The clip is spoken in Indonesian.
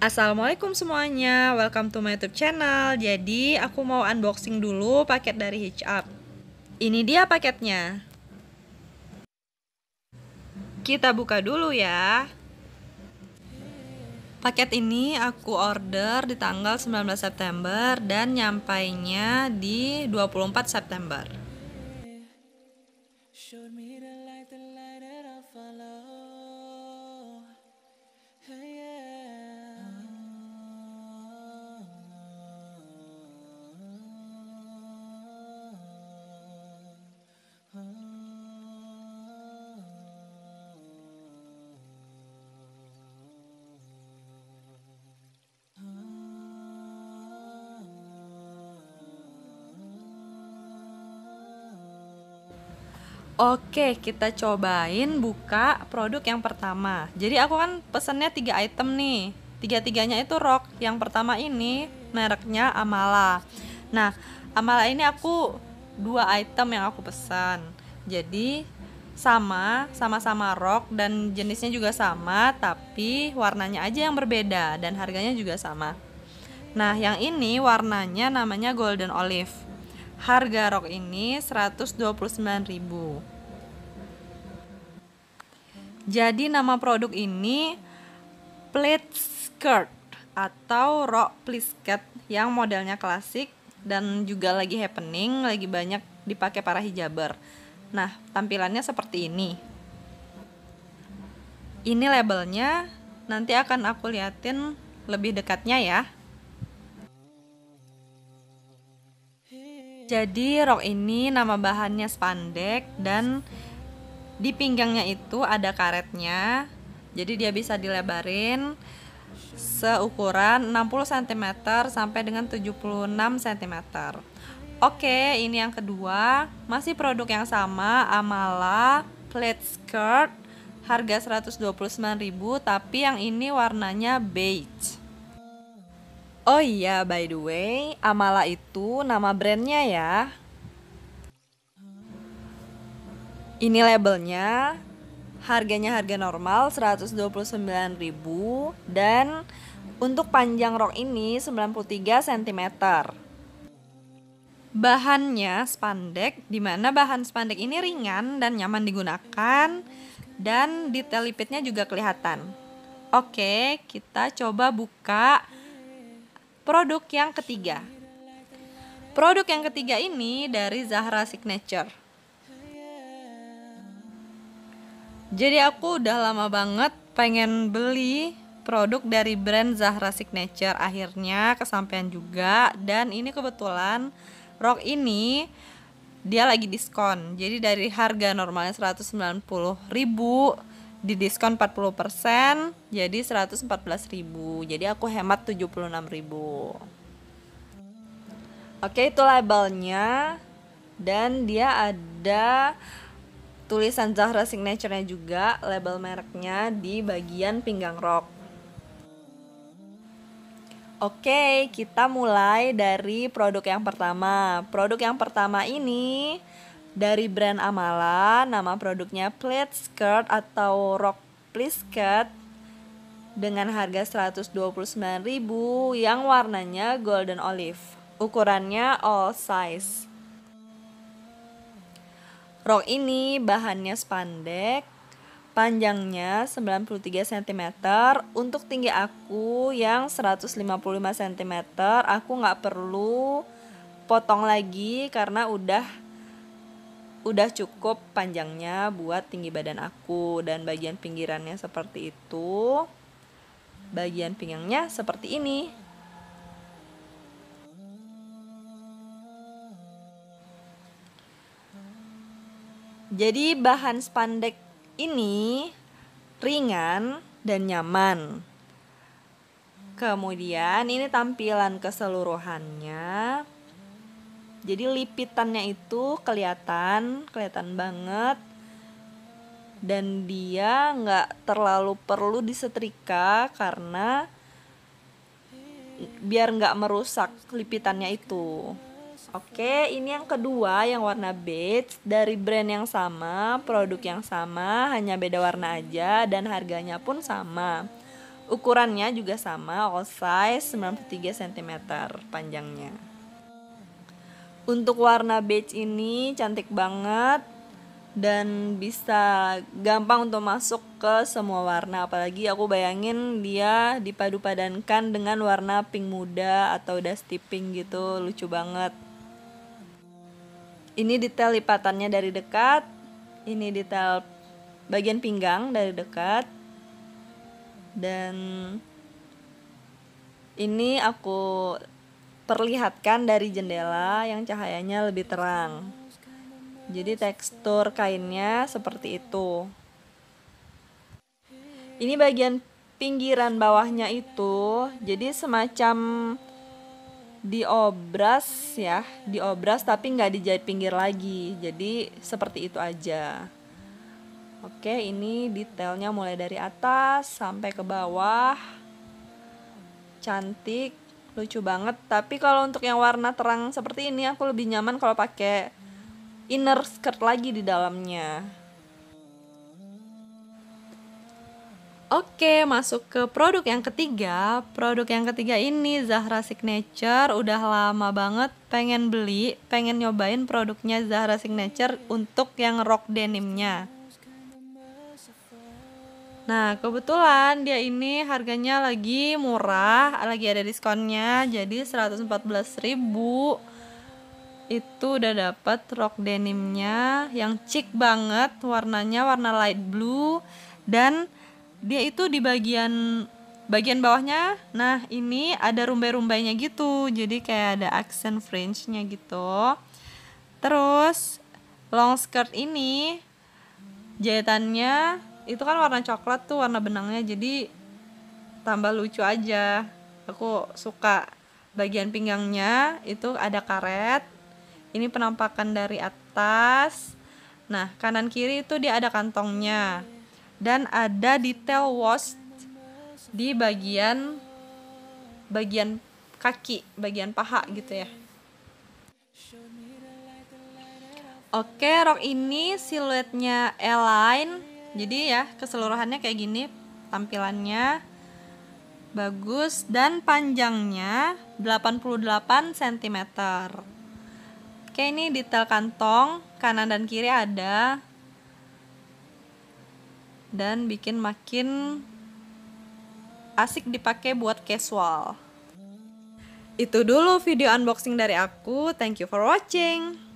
Assalamualaikum semuanya, welcome to my YouTube channel. Jadi, aku mau unboxing dulu paket dari Hitch Up. Ini dia paketnya. Kita buka dulu ya. Paket ini aku order di tanggal 19 September dan nyampainya di 24 September. Oke, kita cobain buka produk yang pertama. Jadi aku kan pesennya tiga item nih. Tiga-tiganya itu rok. Yang pertama ini mereknya Amala. Nah, Amala ini aku dua item yang aku pesan. Jadi sama, sama-sama rok dan jenisnya juga sama, tapi warnanya aja yang berbeda dan harganya juga sama. Nah, yang ini warnanya namanya Golden Olive. Harga rok ini 129.000. Jadi nama produk ini pleat skirt atau rok plisket yang modelnya klasik dan juga lagi happening, lagi banyak dipakai para hijaber. Nah, tampilannya seperti ini. Ini labelnya, nanti akan aku liatin lebih dekatnya ya. Jadi rok ini nama bahannya spandek dan di pinggangnya itu ada karetnya. Jadi dia bisa dilebarin seukuran 60 cm sampai dengan 76 cm. Oke, ini yang kedua, masih produk yang sama Amala plaid skirt harga 129.000 tapi yang ini warnanya beige. Oh iya, by the way, Amala itu nama brandnya ya. Ini labelnya, harganya harga normal 129.000 dan untuk panjang rok ini 93 cm. Bahannya spandek, dimana bahan spandek ini ringan dan nyaman digunakan dan detail lipitnya juga kelihatan. Oke, kita coba buka Produk yang ketiga. Produk yang ketiga ini dari Zahra Signature. Jadi aku udah lama banget pengen beli produk dari brand Zahra Signature. Akhirnya kesampaian juga dan ini kebetulan rok ini dia lagi diskon. Jadi dari harga normalnya 190 ribu di diskon 40% jadi 114.000. Jadi aku hemat 76.000. Oke, itu labelnya dan dia ada tulisan Zahra signature-nya juga, label mereknya di bagian pinggang rok. Oke, kita mulai dari produk yang pertama. Produk yang pertama ini dari brand Amala, nama produknya plaid skirt atau rock please skirt dengan harga 129.000 yang warnanya golden olive. Ukurannya all size. Rok ini bahannya spandek, panjangnya 93 cm. Untuk tinggi aku yang 155 cm, aku nggak perlu potong lagi karena udah udah cukup panjangnya buat tinggi badan aku dan bagian pinggirannya seperti itu bagian pinggangnya seperti ini jadi bahan spandek ini ringan dan nyaman kemudian ini tampilan keseluruhannya jadi lipitannya itu kelihatan, kelihatan banget. Dan dia nggak terlalu perlu disetrika karena biar nggak merusak lipitannya itu. Oke, ini yang kedua yang warna beige dari brand yang sama, produk yang sama, hanya beda warna aja dan harganya pun sama. Ukurannya juga sama, all size 93 cm panjangnya untuk warna beige ini cantik banget dan bisa gampang untuk masuk ke semua warna apalagi aku bayangin dia dipadu-padankan dengan warna pink muda atau dusty pink gitu lucu banget ini detail lipatannya dari dekat ini detail bagian pinggang dari dekat dan ini aku terlihatkan dari jendela yang cahayanya lebih terang. Jadi tekstur kainnya seperti itu. Ini bagian pinggiran bawahnya itu jadi semacam diobras ya, diobras tapi nggak dijahit pinggir lagi. Jadi seperti itu aja. Oke, ini detailnya mulai dari atas sampai ke bawah. Cantik, lucu banget tapi kalau untuk yang warna terang seperti ini aku lebih nyaman kalau pakai inner skirt lagi di dalamnya Oke, masuk ke produk yang ketiga. Produk yang ketiga ini Zahra Signature. Udah lama banget pengen beli, pengen nyobain produknya Zahra Signature untuk yang rock denimnya. Nah, kebetulan dia ini harganya lagi murah, lagi ada diskonnya. Jadi 114.000 itu udah dapet rok denimnya yang chic banget, warnanya warna light blue dan dia itu di bagian bagian bawahnya. Nah, ini ada rumbai-rumbainya gitu. Jadi kayak ada accent fringe-nya gitu. Terus long skirt ini jahitannya itu kan warna coklat tuh warna benangnya jadi tambah lucu aja aku suka bagian pinggangnya itu ada karet ini penampakan dari atas nah kanan kiri itu dia ada kantongnya dan ada detail wash di bagian bagian kaki bagian paha gitu ya Oke, rok ini siluetnya line jadi ya keseluruhannya kayak gini tampilannya bagus dan panjangnya 88 cm oke ini detail kantong kanan dan kiri ada dan bikin makin asik dipakai buat casual itu dulu video unboxing dari aku thank you for watching